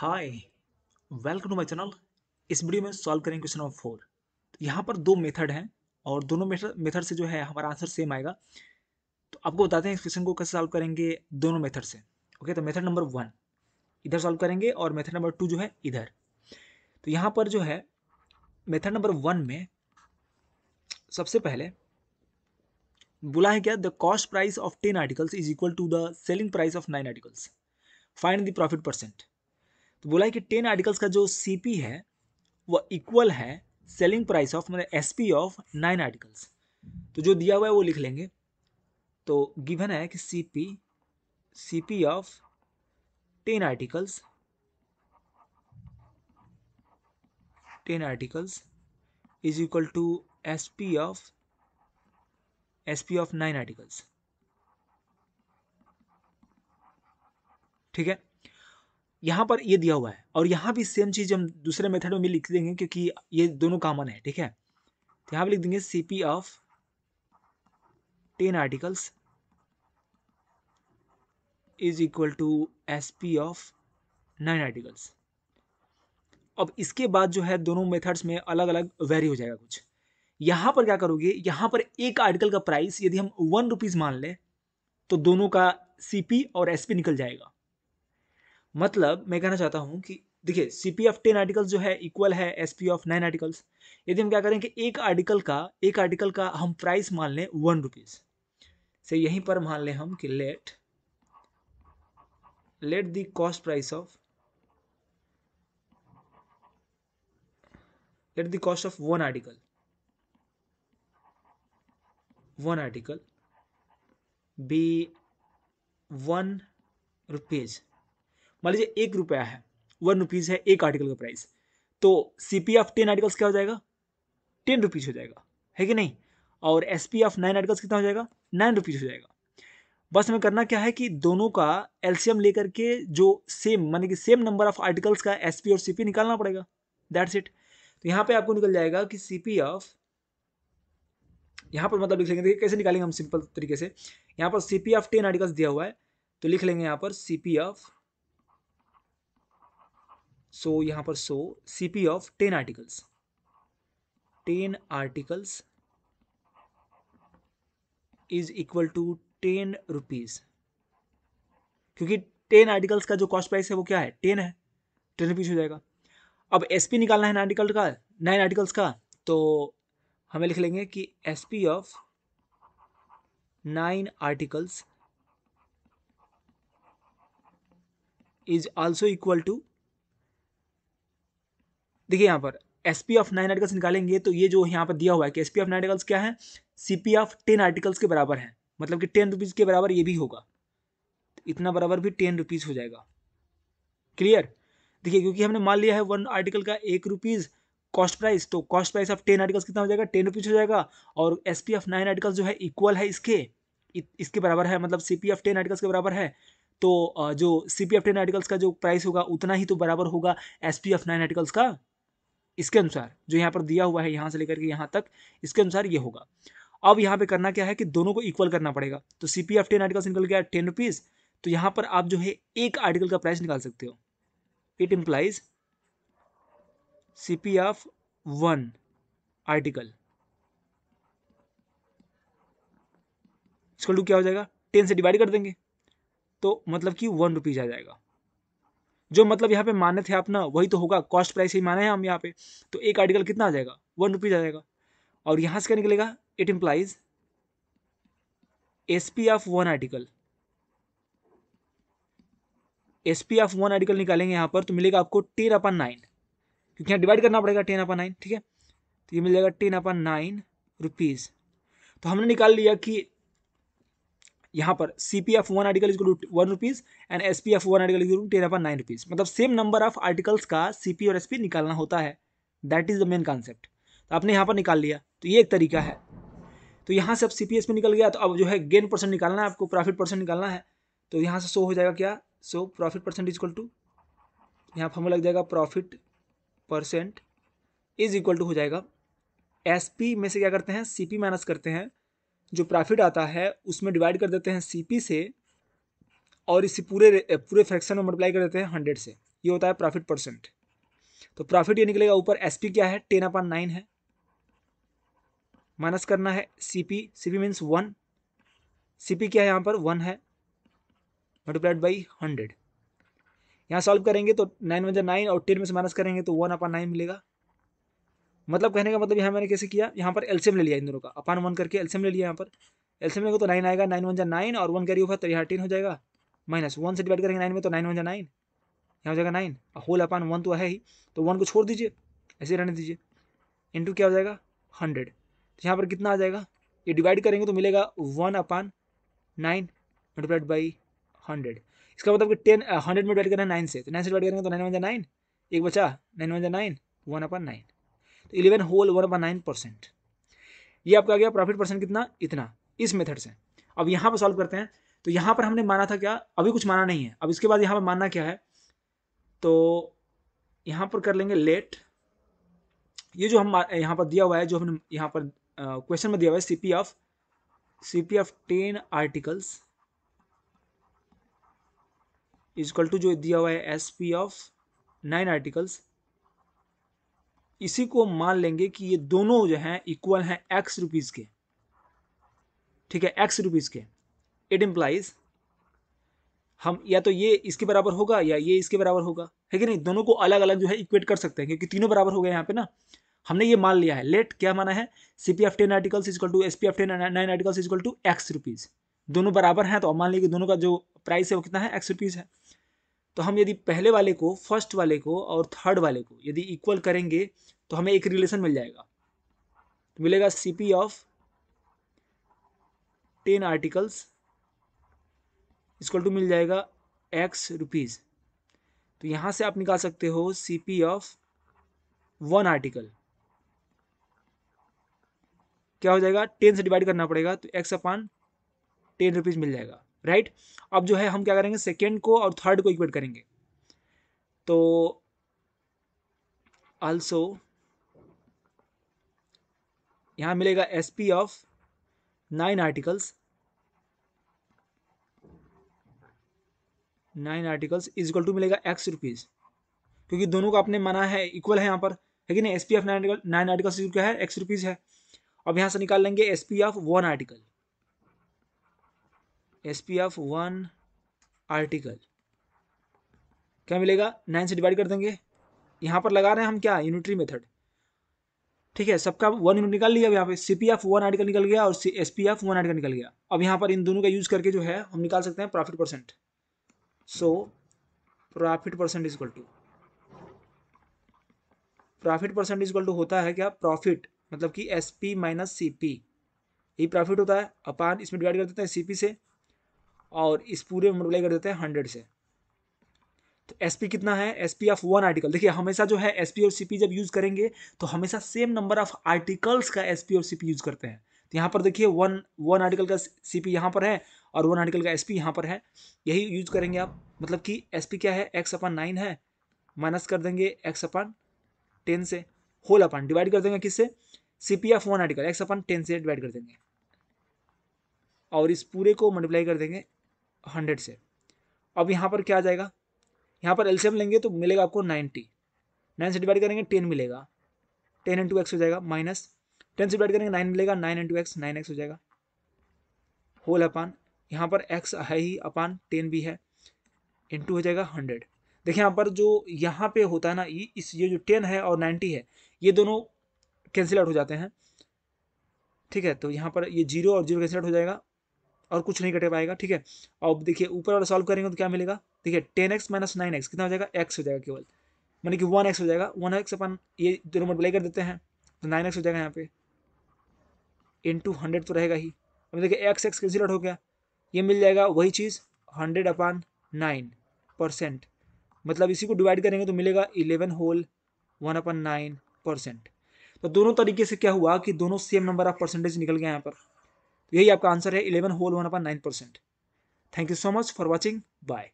hi welcome to my channel इस video में solve करेंगे क्वेश्चन नंबर फोर तो यहाँ पर दो मेथड हैं और दोनों मेथड से जो है हमारा आंसर सेम आएगा तो आपको बताते हैं इस क्वेश्चन को कैसे सॉल्व करेंगे दोनों मेथड से ओके तो मेथड नंबर वन इधर सॉल्व करेंगे और मेथड नंबर टू जो है इधर तो यहाँ पर जो है मेथड नंबर वन में सबसे पहले बोला है क्या the cost price of ten articles is equal to the selling price of nine articles find the profit percent तो बोला है कि टेन आर्टिकल्स का जो सी है वह इक्वल है सेलिंग प्राइस ऑफ मतलब एस ऑफ नाइन आर्टिकल्स तो जो दिया हुआ है वो लिख लेंगे तो गिवन है कि C P C P of ten articles ten articles is equal to S P of S P of nine articles ठीक है यहाँ पर ये दिया हुआ है और यहाँ भी सेम चीज़ हम दूसरे मेथड में भी लिख देंगे क्योंकि ये दोनों कॉमन है ठीक है तो यहाँ पर लिख देंगे C P of ten articles is equal to S P of nine articles अब इसके बाद जो है दोनों मेथड्स में अलग अलग वेरी हो जाएगा कुछ यहाँ पर क्या करोगे यहाँ पर एक आर्टिकल का प्राइस यदि हम वन रुपीज़ मान लें तो दोनों का सी पी और एस पी निकल जाएगा मतलब मैं कहना चाहता हूँ कि देखिए C P of ten articles जो है इक्वल है S P of nine articles यदि हम क्या करें कि एक आर्टिकल का एक आर्टिकल का हम प्राइस मान लें वन रुपीज़ से यहीं पर मान लें हम कि let let the cost price of let the cost of one article one article be one rupees मान लीजिए एक रुपया है वन रुपीज़ है एक आर्टिकल का प्राइस तो C P of ten articles क्या हो जाएगा टेन रुपीज़ हो जाएगा है कि नहीं और S P of nine articles कितना हो जाएगा नाइन रुपीज़ हो जाएगा बस हमें करना क्या है कि दोनों का एल्सियम लेकर के जो सेम मान कि सेम नंबर ऑफ आर्टिकल्स का एस और सी निकालना पड़ेगा दैट्स इट तो यहाँ पे आपको निकल जाएगा कि सी पी ऑफ यहाँ पर मतलब लिख लेंगे देखिए कैसे निकालेंगे हम सिंपल तरीके से यहाँ पर सी ऑफ टेन आर्टिकल्स दिया हुआ है तो लिख लेंगे यहाँ पर सी पी ऑफ सो यहाँ पर so C P of ten articles ten articles is equal to ten rupees क्योंकि टेन आर्टिकल्स का जो कॉस्ट प्राइस है वो क्या है टेन है टेन रुपीज हो जाएगा अब एस पी निकालना है आर्टिकल का नाइन आर्टिकल्स का तो हमें लिख लेंगे कि S P of nine articles is also equal to देखिए यहाँ पर S P of nine articles निकालेंगे तो ये जो यहाँ पर दिया हुआ है कि S P of nine articles क्या है C P of ten articles के बराबर है मतलब कि टेन रुपीज़ के बराबर ये भी होगा तो इतना बराबर भी टेन रुपीज़ हो जाएगा क्लियर देखिए क्योंकि हमने मान लिया है वन आर्टिकल का एक रुपीज़ कॉस्ट प्राइस तो cost price of ten articles कितना हो जाएगा टेन रुपीज़ हो जाएगा और S P of nine articles जो है इक्वल है इसके इसके बराबर है मतलब C P of ten articles के बराबर है तो जो C P of ten articles का जो प्राइस होगा उतना ही तो बराबर होगा S P of nine articles का इसके अनुसार जो यहाँ पर दिया हुआ है यहाँ से लेकर के यहाँ तक इसके अनुसार ये होगा अब यहाँ पे करना क्या है कि दोनों को इक्वल करना पड़ेगा तो C P of ten articles निकल गया टेन रुपीज़ तो यहाँ पर आप जो है एक आर्टिकल का प्राइस निकाल सकते हो it implies C P of one article इसका टू क्या हो जाएगा टेन से डिवाइड कर देंगे तो मतलब कि वन रुपीज़ आ जाएगा जो मतलब यहाँ पे माने थे आप ना वही तो होगा कॉस्ट प्राइस ही माने हैं हम यहाँ पे तो एक आर्टिकल कितना आ जाएगा वन रुपीज़ आ जाएगा और यहाँ से क्या निकलेगा it implies S P of one article S P of one article निकालेंगे यहाँ पर तो मिलेगा आपको टेन अपन नाइन क्योंकि यहाँ डिवाइड करना पड़ेगा टेन अपन नाइन ठीक है तो ये मिल जाएगा टेन अपन नाइन रुपीज़ तो हमने निकाल लिया कि यहाँ पर C P of one article is to one rupees and S P of one article is to ten upon nine rupees मतलब सेम नंबर ऑफ आर्टिकल्स का सी पी और एस पी निकालना होता है that is the main concept तो आपने यहाँ पर निकाल लिया तो ये एक तरीका है तो यहाँ से अब सी पी एस पी निकल गया तो अब जो है गेन परसेंट निकालना है आपको प्रॉफिट परसेंट निकालना है तो यहाँ से शो हो जाएगा क्या so profit percent equal to यहाँ फॉर्मूला लग जाएगा profit percent is equal to हो जाएगा एस पी में से क्या करते हैं सी पी माइनस करते हैं जो प्रॉफिट आता है उसमें डिवाइड कर देते हैं सी से और इसी पूरे पूरे फ्रैक्शन में मल्टीप्लाई कर देते हैं हंड्रेड से ये होता है प्रॉफिट परसेंट तो प्रॉफिट ये निकलेगा ऊपर एस क्या है टेन अपॉन नाइन है माइनस करना है C P C P means one C P क्या है यहाँ पर वन है मल्टीप्लाइड बाई हंड्रेड यहाँ सॉल्व करेंगे तो नाइन वन जो नाइन और टेन में से माइनस करेंगे तो वन अपॉन नाइन मिलेगा मतलब कहने का मतलब यहाँ मैंने कैसे किया यहाँ पर एल्सियम ले लिया इन दोनों का अपान वन करके एल्सियम ले लिया यहाँ पर एल्सियम लेंगे तो नाइन आएगा नाइन वन जा नाइन और वन कैरी होगा तो टेन हो जाएगा माइनस वन से डिवाइड करेंगे नाइन में तो नाइन वन जा नाइन यहाँ हो जाएगा नाइन होल अपान वन तो है ही तो वन को छोड़ दीजिए ऐसे रहने दीजिए इंटू क्या हो जाएगा हंड्रेड तो यहाँ पर कितना आ जाएगा ये डिवाइड करेंगे तो मिलेगा one upon nine multiplied by hundred इसका मतलब कि टेन हंड्रेड में डिवाइड करना है नाइन से तो नाइन से डिवाइड करेंगे तो नाइन वन जा नाइन एक बचा नाइन वन जा नाइन वन अपान नाइन तो eleven whole one by nine percent ये आपका आ गया प्रॉफिट परसेंट कितना इतना इस मेथड से अब यहाँ पर सॉल्व करते हैं तो यहाँ पर हमने माना था क्या अभी कुछ माना नहीं है अब इसके बाद यहाँ पर मानना क्या है तो यहाँ पर कर लेंगे लेट ये जो हम यहाँ पर दिया हुआ है जो हमने यहाँ पर क्वेश्चन में दिया हुआ है C of C P of ten articles is equal to जो दिया हुआ है S P of nine articles इसी को मान लेंगे कि ये दोनों जो हैं इक्वल हैं एक्स रुपीज़ के ठीक है एक्स रुपीज़ के इट इम्प्लाइज हम या तो ये इसके बराबर होगा या ये इसके बराबर होगा है कि नहीं दोनों को अलग अलग जो है इक्वेट कर सकते हैं क्योंकि तीनों बराबर हो गए यहाँ पे ना हमने ये मान लिया है लेट क्या माना है C P of ten articles is equal to S P of ten nine articles is equal to X rupees दोनों बराबर हैं तो मान लीजिए दोनों का जो प्राइस है वो कितना है एक्स रुपीज़ है तो हम यदि पहले वाले को फर्स्ट वाले को और थर्ड वाले को यदि इक्वल करेंगे तो हमें एक रिलेशन मिल जाएगा तो मिलेगा C P of ten articles is equal to मिल जाएगा एक्स रुपीज़ तो यहाँ से आप निकाल सकते हो C P of one article क्या हो जाएगा टेन से डिवाइड करना पड़ेगा तो एक्स अपान टेन रुपीज़ मिल जाएगा राइट अब जो है हम क्या करेंगे सेकेंड को और थर्ड को इक्वेट करेंगे तो ऑल्सो यहां मिलेगा S P of nine articles nine articles is equal to मिलेगा एक्स रुपीज़ क्योंकि दोनों का आपने माना है इक्वल है यहां पर है कि नहीं S P of nine article nine articles क्या है एक्स रुपीज़ है अब यहां से निकाल लेंगे S P of one article P of one article क्या मिलेगा नाइन से डिवाइड कर देंगे यहाँ पर लगा रहे हैं हम क्या यूनिटरी मेथड ठीक है सबका वन यूनिट निकाल लिया यहाँ पे C P of one article निकल गया और C S P of one article निकल गया अब यहाँ पर इन दोनों का यूज करके जो है हम निकाल सकते हैं profit percent so profit percent is equal to profit percent is equal to होता है क्या प्रॉफिट मतलब कि S P minus C P ये प्रॉफिट होता है अपान इसमें डिवाइड कर देते हैं सी पी से और इस पूरे में मल्टीप्लाई कर देते हैं हंड्रेड से तो एस पी कितना है S P of one article देखिए हमेशा जो है एस पी और सी पी जब यूज़ करेंगे तो हमेशा सेम नंबर ऑफ आर्टिकल्स का एस पी और सी पी यूज़ करते हैं तो यहाँ पर देखिए वन वन आर्टिकल का सी पी यहाँ पर है और वन आर्टिकल का एस पी यहाँ पर है यही यूज़ करेंगे आप मतलब कि एस पी क्या है एक्स अपन नाइन है माइनस कर देंगे एक्स अपन टेन से होल अपन डिवाइड कर देंगे किससे C P of one article X upon ten से डिवाइड कर देंगे और इस पूरे को मल्टीप्लाई कर देंगे हंड्रेड से अब यहाँ पर क्या आ जाएगा यहाँ पर एल्शियम लेंगे तो मिलेगा आपको नाइन्टी नाइन से डिवाइड करेंगे टेन मिलेगा टेन इंटू एक्स हो जाएगा माइनस टेन से डिवाइड करेंगे नाइन मिलेगा nine into X nine X हो जाएगा होल अपान यहाँ पर एक्स है ही अपान टेन भी है इंटू हो जाएगा हंड्रेड देखिए यहाँ पर जो यहाँ पे होता है ना इस ये जो टेन है और नाइन्टी है ये दोनों कैंसिल आउट हो जाते हैं ठीक है तो यहाँ पर ये जीरो और जीरो कैंसिल आउट हो जाएगा और कुछ नहीं कटे पाएगा ठीक है अब देखिए ऊपर वाला सॉल्व करेंगे तो क्या मिलेगा देखिए ten X minus nine X कितना हो जाएगा एक्स हो जाएगा केवल मानी कि वन एक्स हो जाएगा वन एक्स अपन ये दोनों मल्टीप्लाई कर देते हैं तो नाइन एक्स हो जाएगा यहाँ पे इन टू हंड्रेड तो रहेगा ही अब देखिए एक्स एक्स कैंसिल आउट हो गया ये मिल जाएगा वही चीज़ हंड्रेड अपन नाइन परसेंट मतलब इसी को डिवाइड करेंगे तो मिलेगा eleven whole one upon nine percent तो दोनों तरीके से क्या हुआ कि दोनों सेम नंबर ऑफ परसेंटेज निकल गया यहाँ पर तो यही आपका आंसर है eleven whole one upon nine percent thank you so much for watching bye